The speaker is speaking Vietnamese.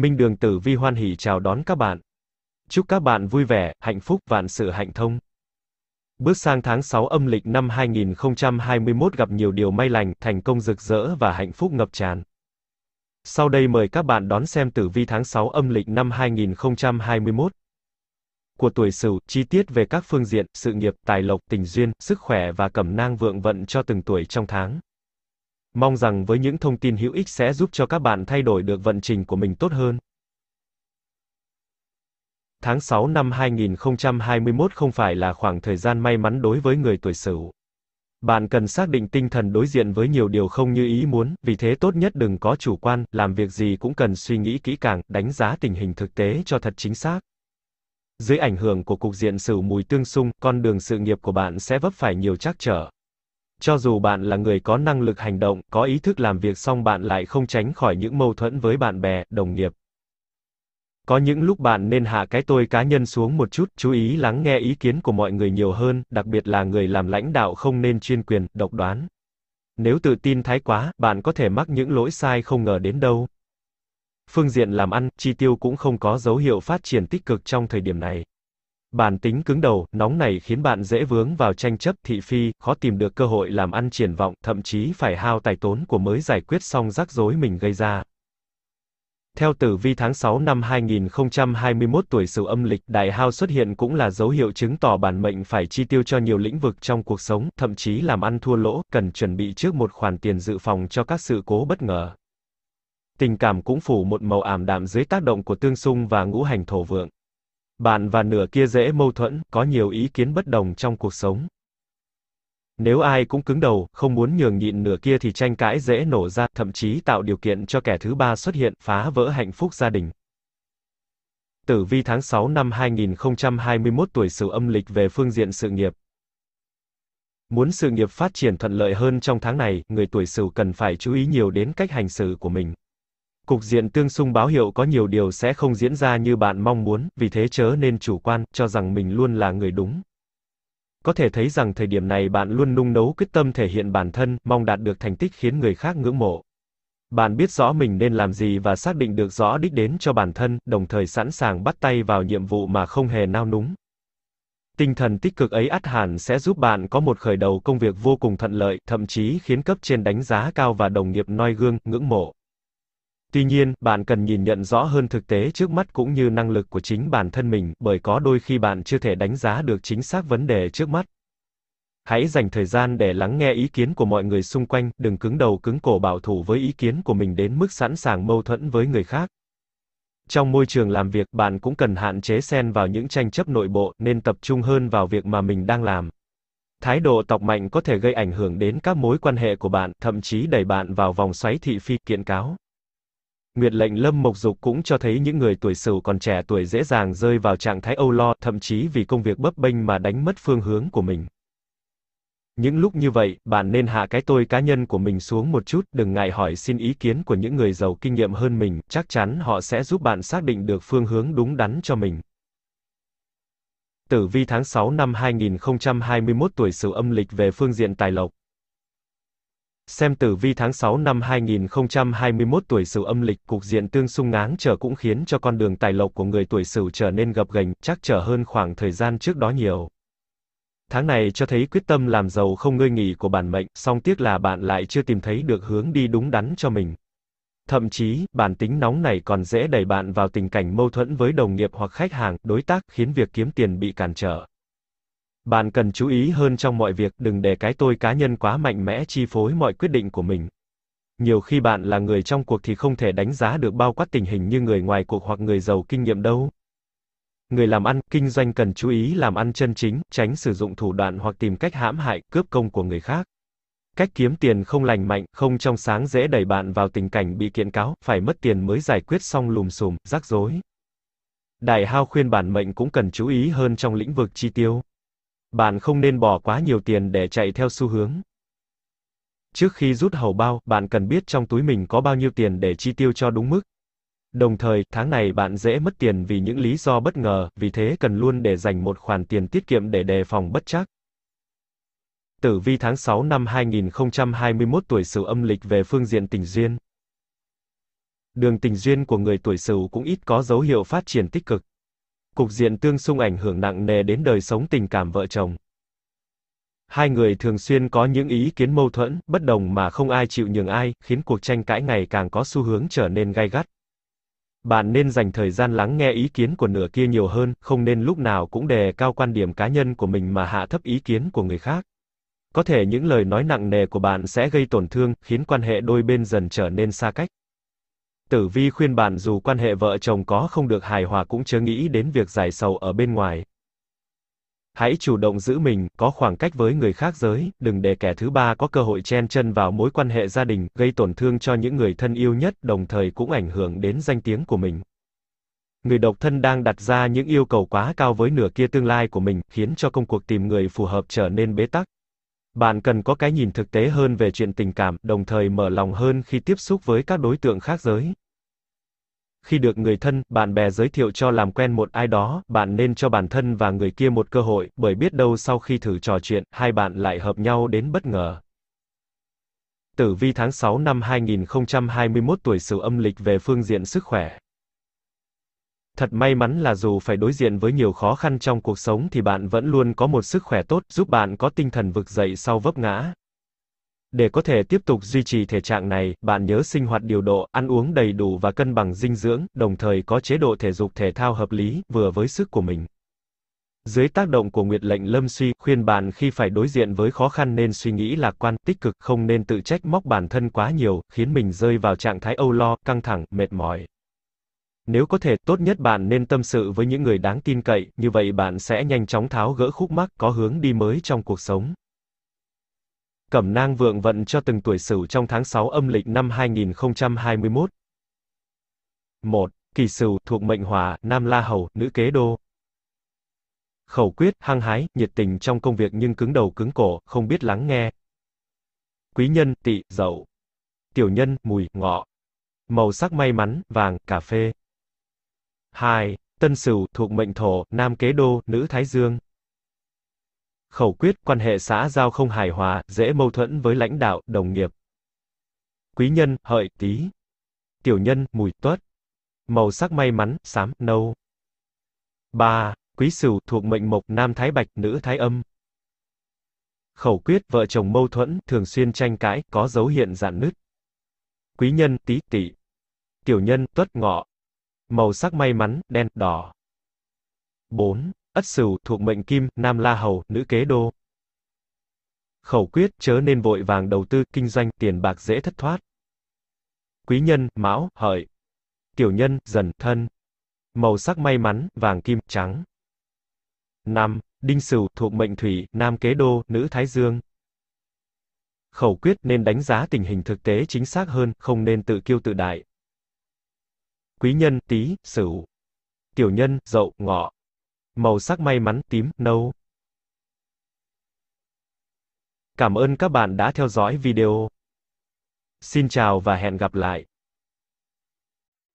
Minh Đường Tử Vi hoan hỉ chào đón các bạn. Chúc các bạn vui vẻ, hạnh phúc, vạn sự hạnh thông. Bước sang tháng 6 âm lịch năm 2021 gặp nhiều điều may lành, thành công rực rỡ và hạnh phúc ngập tràn. Sau đây mời các bạn đón xem tử vi tháng 6 âm lịch năm 2021 của tuổi Sửu, chi tiết về các phương diện, sự nghiệp, tài lộc, tình duyên, sức khỏe và cẩm nang vượng vận cho từng tuổi trong tháng. Mong rằng với những thông tin hữu ích sẽ giúp cho các bạn thay đổi được vận trình của mình tốt hơn. Tháng 6 năm 2021 không phải là khoảng thời gian may mắn đối với người tuổi Sửu. Bạn cần xác định tinh thần đối diện với nhiều điều không như ý muốn, vì thế tốt nhất đừng có chủ quan, làm việc gì cũng cần suy nghĩ kỹ càng, đánh giá tình hình thực tế cho thật chính xác. Dưới ảnh hưởng của cục diện Sửu mùi tương xung, con đường sự nghiệp của bạn sẽ vấp phải nhiều trắc trở. Cho dù bạn là người có năng lực hành động, có ý thức làm việc xong bạn lại không tránh khỏi những mâu thuẫn với bạn bè, đồng nghiệp. Có những lúc bạn nên hạ cái tôi cá nhân xuống một chút, chú ý lắng nghe ý kiến của mọi người nhiều hơn, đặc biệt là người làm lãnh đạo không nên chuyên quyền, độc đoán. Nếu tự tin thái quá, bạn có thể mắc những lỗi sai không ngờ đến đâu. Phương diện làm ăn, chi tiêu cũng không có dấu hiệu phát triển tích cực trong thời điểm này. Bản tính cứng đầu, nóng này khiến bạn dễ vướng vào tranh chấp thị phi, khó tìm được cơ hội làm ăn triển vọng, thậm chí phải hao tài tốn của mới giải quyết xong rắc rối mình gây ra. Theo tử vi tháng 6 năm 2021 tuổi Sửu âm lịch, đại hao xuất hiện cũng là dấu hiệu chứng tỏ bản mệnh phải chi tiêu cho nhiều lĩnh vực trong cuộc sống, thậm chí làm ăn thua lỗ, cần chuẩn bị trước một khoản tiền dự phòng cho các sự cố bất ngờ. Tình cảm cũng phủ một màu ảm đạm dưới tác động của tương xung và ngũ hành thổ vượng. Bạn và nửa kia dễ mâu thuẫn, có nhiều ý kiến bất đồng trong cuộc sống. Nếu ai cũng cứng đầu, không muốn nhường nhịn nửa kia thì tranh cãi dễ nổ ra, thậm chí tạo điều kiện cho kẻ thứ ba xuất hiện, phá vỡ hạnh phúc gia đình. Tử vi tháng 6 năm 2021 tuổi Sửu âm lịch về phương diện sự nghiệp. Muốn sự nghiệp phát triển thuận lợi hơn trong tháng này, người tuổi Sửu cần phải chú ý nhiều đến cách hành xử của mình. Cục diện tương xung báo hiệu có nhiều điều sẽ không diễn ra như bạn mong muốn, vì thế chớ nên chủ quan, cho rằng mình luôn là người đúng. Có thể thấy rằng thời điểm này bạn luôn nung nấu quyết tâm thể hiện bản thân, mong đạt được thành tích khiến người khác ngưỡng mộ. Bạn biết rõ mình nên làm gì và xác định được rõ đích đến cho bản thân, đồng thời sẵn sàng bắt tay vào nhiệm vụ mà không hề nao núng. Tinh thần tích cực ấy ắt hẳn sẽ giúp bạn có một khởi đầu công việc vô cùng thuận lợi, thậm chí khiến cấp trên đánh giá cao và đồng nghiệp noi gương, ngưỡng mộ. Tuy nhiên, bạn cần nhìn nhận rõ hơn thực tế trước mắt cũng như năng lực của chính bản thân mình, bởi có đôi khi bạn chưa thể đánh giá được chính xác vấn đề trước mắt. Hãy dành thời gian để lắng nghe ý kiến của mọi người xung quanh, đừng cứng đầu cứng cổ bảo thủ với ý kiến của mình đến mức sẵn sàng mâu thuẫn với người khác. Trong môi trường làm việc, bạn cũng cần hạn chế xen vào những tranh chấp nội bộ, nên tập trung hơn vào việc mà mình đang làm. Thái độ tọc mạnh có thể gây ảnh hưởng đến các mối quan hệ của bạn, thậm chí đẩy bạn vào vòng xoáy thị phi kiện cáo. Nguyệt lệnh Lâm Mộc Dục cũng cho thấy những người tuổi Sửu còn trẻ tuổi dễ dàng rơi vào trạng thái âu lo, thậm chí vì công việc bấp bênh mà đánh mất phương hướng của mình. Những lúc như vậy, bạn nên hạ cái tôi cá nhân của mình xuống một chút, đừng ngại hỏi xin ý kiến của những người giàu kinh nghiệm hơn mình, chắc chắn họ sẽ giúp bạn xác định được phương hướng đúng đắn cho mình. Tử vi tháng 6 năm 2021 tuổi Sửu âm lịch về phương diện tài lộc. Xem tử vi tháng 6 năm 2021 tuổi Sửu âm lịch, cục diện tương xung ngáng trở cũng khiến cho con đường tài lộc của người tuổi Sửu trở nên gập ghềnh, chắc trở hơn khoảng thời gian trước đó nhiều. Tháng này cho thấy quyết tâm làm giàu không ngơi nghỉ của bản mệnh, song tiếc là bạn lại chưa tìm thấy được hướng đi đúng đắn cho mình. Thậm chí, bản tính nóng này còn dễ đẩy bạn vào tình cảnh mâu thuẫn với đồng nghiệp hoặc khách hàng, đối tác, khiến việc kiếm tiền bị cản trở. Bạn cần chú ý hơn trong mọi việc, đừng để cái tôi cá nhân quá mạnh mẽ chi phối mọi quyết định của mình. Nhiều khi bạn là người trong cuộc thì không thể đánh giá được bao quát tình hình như người ngoài cuộc hoặc người giàu kinh nghiệm đâu. Người làm ăn, kinh doanh cần chú ý làm ăn chân chính, tránh sử dụng thủ đoạn hoặc tìm cách hãm hại, cướp công của người khác. Cách kiếm tiền không lành mạnh, không trong sáng dễ đẩy bạn vào tình cảnh bị kiện cáo, phải mất tiền mới giải quyết xong lùm xùm, rắc rối. Đại Hao khuyên bản mệnh cũng cần chú ý hơn trong lĩnh vực chi tiêu. Bạn không nên bỏ quá nhiều tiền để chạy theo xu hướng. Trước khi rút hầu bao, bạn cần biết trong túi mình có bao nhiêu tiền để chi tiêu cho đúng mức. Đồng thời, tháng này bạn dễ mất tiền vì những lý do bất ngờ, vì thế cần luôn để dành một khoản tiền tiết kiệm để đề phòng bất trắc. Tử vi tháng 6 năm 2021 tuổi Sửu âm lịch về phương diện tình duyên. Đường tình duyên của người tuổi Sửu cũng ít có dấu hiệu phát triển tích cực cục diện tương xung ảnh hưởng nặng nề đến đời sống tình cảm vợ chồng. Hai người thường xuyên có những ý kiến mâu thuẫn, bất đồng mà không ai chịu nhường ai, khiến cuộc tranh cãi ngày càng có xu hướng trở nên gay gắt. Bạn nên dành thời gian lắng nghe ý kiến của nửa kia nhiều hơn, không nên lúc nào cũng đề cao quan điểm cá nhân của mình mà hạ thấp ý kiến của người khác. Có thể những lời nói nặng nề của bạn sẽ gây tổn thương, khiến quan hệ đôi bên dần trở nên xa cách. Tử Vi khuyên bạn dù quan hệ vợ chồng có không được hài hòa cũng chớ nghĩ đến việc giải sầu ở bên ngoài. Hãy chủ động giữ mình, có khoảng cách với người khác giới, đừng để kẻ thứ ba có cơ hội chen chân vào mối quan hệ gia đình, gây tổn thương cho những người thân yêu nhất, đồng thời cũng ảnh hưởng đến danh tiếng của mình. Người độc thân đang đặt ra những yêu cầu quá cao với nửa kia tương lai của mình, khiến cho công cuộc tìm người phù hợp trở nên bế tắc. Bạn cần có cái nhìn thực tế hơn về chuyện tình cảm, đồng thời mở lòng hơn khi tiếp xúc với các đối tượng khác giới khi được người thân, bạn bè giới thiệu cho làm quen một ai đó, bạn nên cho bản thân và người kia một cơ hội, bởi biết đâu sau khi thử trò chuyện, hai bạn lại hợp nhau đến bất ngờ. Tử vi tháng 6 năm 2021 tuổi Sửu âm lịch về phương diện sức khỏe. Thật may mắn là dù phải đối diện với nhiều khó khăn trong cuộc sống thì bạn vẫn luôn có một sức khỏe tốt, giúp bạn có tinh thần vực dậy sau vấp ngã, để có thể tiếp tục duy trì thể trạng này, bạn nhớ sinh hoạt điều độ, ăn uống đầy đủ và cân bằng dinh dưỡng, đồng thời có chế độ thể dục thể thao hợp lý, vừa với sức của mình. Dưới tác động của nguyệt lệnh lâm suy, khuyên bạn khi phải đối diện với khó khăn nên suy nghĩ lạc quan, tích cực, không nên tự trách móc bản thân quá nhiều, khiến mình rơi vào trạng thái âu lo, căng thẳng, mệt mỏi. Nếu có thể, tốt nhất bạn nên tâm sự với những người đáng tin cậy, như vậy bạn sẽ nhanh chóng tháo gỡ khúc mắc, có hướng đi mới trong cuộc sống. Cẩm nang vượng vận cho từng tuổi Sửu trong tháng 6 âm lịch năm 2021. 1. Kỳ Sửu thuộc mệnh Hỏa, Nam La Hầu, nữ Kế Đô. Khẩu quyết, hăng hái, nhiệt tình trong công việc nhưng cứng đầu cứng cổ, không biết lắng nghe. Quý nhân, tỵ, dậu. Tiểu nhân, mùi, ngọ. Màu sắc may mắn, vàng, cà phê. 2. Tân Sửu thuộc mệnh Thổ, Nam Kế Đô, nữ Thái Dương khẩu quyết, quan hệ xã giao không hài hòa, dễ mâu thuẫn với lãnh đạo, đồng nghiệp. Quý nhân, hợi, tí. Tiểu nhân, mùi, tuất. Màu sắc may mắn, xám, nâu. 3. Quý Sửu thuộc mệnh mộc, nam thái bạch, nữ thái âm. Khẩu quyết, vợ chồng mâu thuẫn, thường xuyên tranh cãi, có dấu hiện dạn nứt. Quý nhân, tí, tỵ. Tiểu nhân, tuất ngọ. Màu sắc may mắn, đen, đỏ. 4. Ất Sửu thuộc mệnh Kim, Nam La Hầu, nữ kế đô. Khẩu quyết chớ nên vội vàng đầu tư kinh doanh, tiền bạc dễ thất thoát. Quý nhân, Mão, Hợi. Tiểu nhân, Dần, Thân. Màu sắc may mắn, vàng kim, trắng. 5. Đinh Sửu thuộc mệnh Thủy, Nam kế đô, nữ Thái Dương. Khẩu quyết nên đánh giá tình hình thực tế chính xác hơn, không nên tự kiêu tự đại. Quý nhân, Tý, Sửu. Tiểu nhân, Dậu, Ngọ màu sắc may mắn tím, nâu. Cảm ơn các bạn đã theo dõi video. Xin chào và hẹn gặp lại.